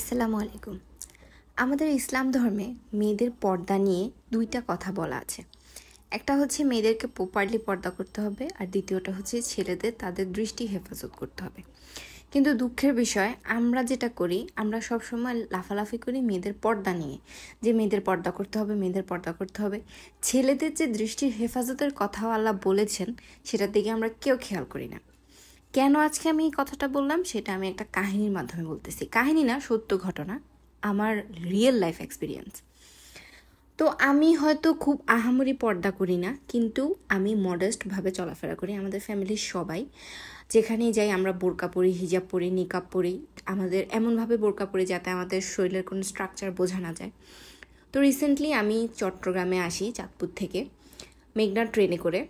আসসালামু আলাইকুম আমাদের ইসলাম ধর্মে মেয়েদের পর্দা নিয়ে দুইটা কথা বলা আছে একটা হচ্ছে মেয়েদেরকে প্রপারলি পর্দা করতে হবে আর দ্বিতীয়টা হচ্ছে ছেলেদের তাদের দৃষ্টি হেফাজত করতে হবে কিন্তু দুঃখের বিষয় আমরা যেটা করি আমরা সব সময় লাফালাফি করি মেয়েদের পর্দা নিয়ে যে মেয়েদের পর্দা করতে হবে মেয়েদের পর্দা করতে হবে ছেলেদের যে দৃষ্টির হেফাজতের কথা আল্লাহ বলেছেন সেটার দিকে আমরা কেউ খেয়াল করি না কেন আজকে আমি এই কথাটা বললাম সেটা আমি একটা কাহিনীর মাধ্যমে বলতেছি কাহিনী না সত্য ঘটনা আমার রিয়েল লাইফ এক্সপিরিয়েন্স তো আমি হয়তো খুব আহামরি পর্দা করি না কিন্তু আমি মডেস্টভাবে চলাফেরা করি আমাদের ফ্যামিলির সবাই যেখানেই যাই আমরা বোরকা পরি হিজাব পরি নিকাব পরি আমাদের এমনভাবে বোরকা পরি যাতে আমাদের শরীরের কোনো স্ট্রাকচার বোঝা না যায় তো রিসেন্টলি আমি চট্টগ্রামে আসি চাঁদপুর থেকে মেঘনা ট্রেনে করে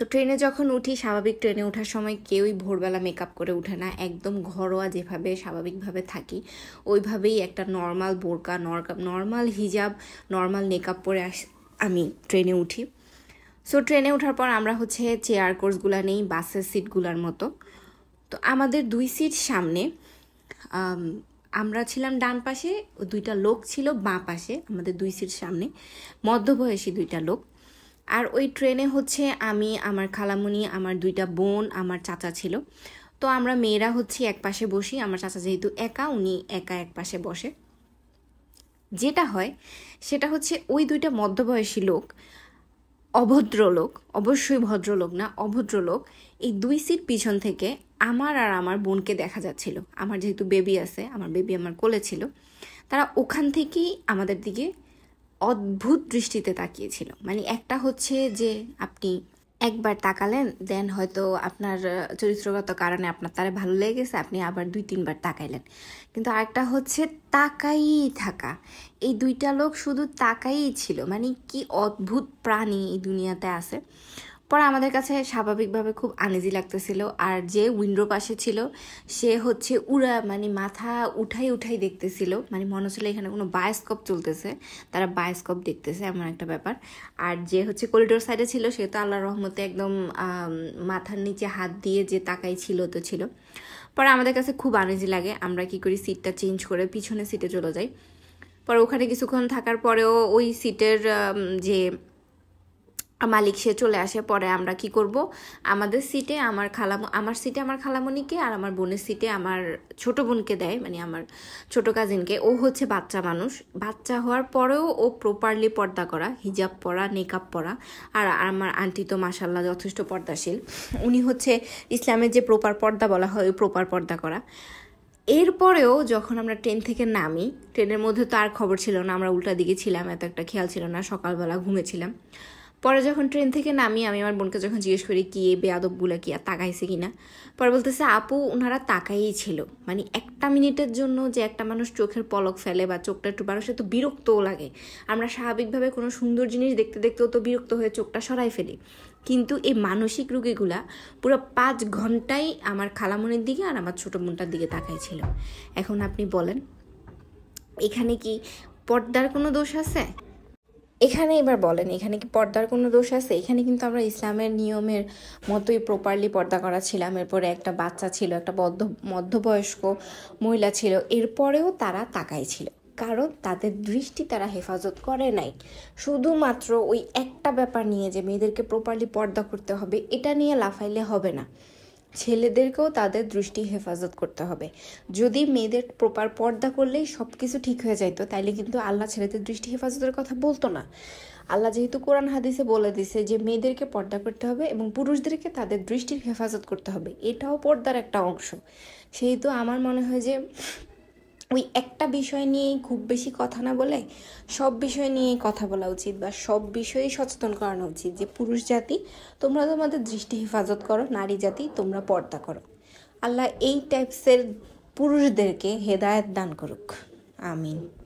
তো ট্রেনে যখন উঠি স্বাভাবিক ট্রেনে ওঠার সময় কেউই ভোরবেলা মেকআপ করে উঠে না একদম ঘরোয়া যেভাবে স্বাভাবিকভাবে থাকি ওইভাবেই একটা নর্মাল বোরকা নর্মাল হিজাব নর্মাল মেকআপ পরে আস আমি ট্রেনে উঠি সো ট্রেনে ওঠার পর আমরা হচ্ছে চেয়ার কোর্সগুলো নেই বাসের সিটগুলোর মতো তো আমাদের দুই সিট সামনে আমরা ছিলাম ডান পাশে দুইটা লোক ছিল বাঁ পাশে আমাদের দুই সিট সামনে মধ্যবয়সী দুইটা লোক আর ওই ট্রেনে হচ্ছে আমি আমার খালামুনি আমার দুইটা বোন আমার চাচা ছিল তো আমরা মেয়েরা হচ্ছে এক পাশে বসি আমার চাচা যেহেতু একা উনি একা এক পাশে বসে যেটা হয় সেটা হচ্ছে ওই দুইটা মধ্যবয়সী লোক অভদ্রলোক অবশ্যই ভদ্রলোক না অভদ্রলোক এই দুই সিট পিছন থেকে আমার আর আমার বোনকে দেখা যাচ্ছিল আমার যেহেতু বেবি আছে আমার বেবি আমার কোলে ছিল তারা ওখান থেকেই আমাদের দিকে অদ্ভুত দৃষ্টিতে তাকিয়েছিল মানে একটা হচ্ছে যে আপনি একবার তাকালেন দেন হয়তো আপনার চরিত্রগত কারণে আপনার তারা ভালো লেগেছে আপনি আবার দুই তিনবার তাকাইলেন কিন্তু আরেকটা হচ্ছে তাকাই থাকা এই দুইটা লোক শুধু তাকাই ছিল মানে কি অদ্ভুত প্রাণী এই দুনিয়াতে আছে পরে আমাদের কাছে স্বাভাবিকভাবে খুব আনেজি লাগতেছিল আর যে উইন্ডো পাশে ছিল সে হচ্ছে উড়া মানে মাথা উঠাই উঠাই দেখতেছিল মানে মনে হচ্ছিল এখানে কোনো বায়োস্কোপ চলতেছে তারা বায়োস্কোপ দেখতেছে এমন একটা ব্যাপার আর যে হচ্ছে করিডোর সাইডে ছিল সে তো আল্লাহ রহমতে একদম মাথার নিচে হাত দিয়ে যে তাকাই ছিল তো ছিল পরে আমাদের কাছে খুব আনেজি লাগে আমরা কি করি সিটটা চেঞ্জ করে পিছনে সিটে চলে যাই পরে ওখানে কিছুক্ষণ থাকার পরেও ওই সিটের যে মালিক সে চলে আসে পরে আমরা কি করব আমাদের সিটে আমার খালাম আমার সিটে আমার খালামণিকে আর আমার বোনের সিটে আমার ছোট বোনকে দেয় মানে আমার ছোট কাজিনকে ও হচ্ছে বাচ্চা মানুষ বাচ্চা হওয়ার পরেও ও প্রপারলি পর্দা করা হিজাব পরা নেকআপ পরা আর আমার আন্টি তো মাসাল্লাহ যথেষ্ট পর্দাশীল উনি হচ্ছে ইসলামের যে প্রপার পর্দা বলা হয় ওই প্রপার পর্দা করা এরপরেও যখন আমরা ট্রেন থেকে নামি ট্রেনের মধ্যে তো আর খবর ছিল না আমরা উল্টা দিকে ছিলাম এত একটা খেয়াল ছিল না সকালবেলা ঘুমেছিলাম পরে যখন ট্রেন থেকে নামি আমি আমার বোনকে যখন জিজ্ঞেস করি কি এই বেয়াদবগুলো কি আর তাকাইছে কি না পরে বলতেছে আপু ওনারা তাকাইয়েই ছিল মানে একটা মিনিটের জন্য যে একটা মানুষ চোখের পলক ফেলে বা চোখটা একটু বাড়ো সে তো বিরক্তও লাগে আমরা স্বাভাবিকভাবে কোনো সুন্দর জিনিস দেখতে দেখতেও তো বিরক্ত হয়ে চোখটা সরাই ফেলি কিন্তু এই মানসিক রুগীগুলা পুরো পাঁচ ঘন্টাই আমার খালামনের দিকে আর আমার ছোটো মনটার দিকে তাকাইছিল এখন আপনি বলেন এখানে কি পর্দার কোনো দোষ আছে এখানে এবার বলেন এখানে কি পর্দার কোনো দোষ আছে এখানে কিন্তু আমরা ইসলামের নিয়মের মতোই প্রপারলি পর্দা করা ছিলাম এরপরে একটা বাচ্চা ছিল একটা বদ্ধ মধ্যবয়স্ক মহিলা ছিল এরপরেও তারা তাকাই ছিল কারণ তাদের দৃষ্টি তারা হেফাজত করে নাই শুধুমাত্র ওই একটা ব্যাপার নিয়ে যে মেয়েদেরকে প্রপারলি পর্দা করতে হবে এটা নিয়ে লাফাইলে হবে না ছেলেদেরকেও তাদের দৃষ্টি হেফাজত করতে হবে যদি মেয়েদের প্রপার পর্দা করলেই সব কিছু ঠিক হয়ে যাইতো তাইলে কিন্তু আল্লাহ ছেলেদের দৃষ্টি হেফাজতের কথা বলতো না আল্লাহ যেহেতু কোরআন হাদিসে বলে দিছে যে মেয়েদেরকে পর্দা করতে হবে এবং পুরুষদেরকে তাদের দৃষ্টির হেফাজত করতে হবে এটাও পর্দার একটা অংশ সেহেতু আমার মনে হয় যে ওই একটা বিষয় নিয়েই খুব বেশি কথা না বলে সব বিষয় নিয়েই কথা বলা উচিত বা সব বিষয়েই সচেতন করানো উচিত যে পুরুষ জাতি তোমরা তোমাদের দৃষ্টি হেফাজত করো নারী জাতি তোমরা পর্দা করো আল্লাহ এই টাইপসের পুরুষদেরকে হেদায়ত দান করুক আমিন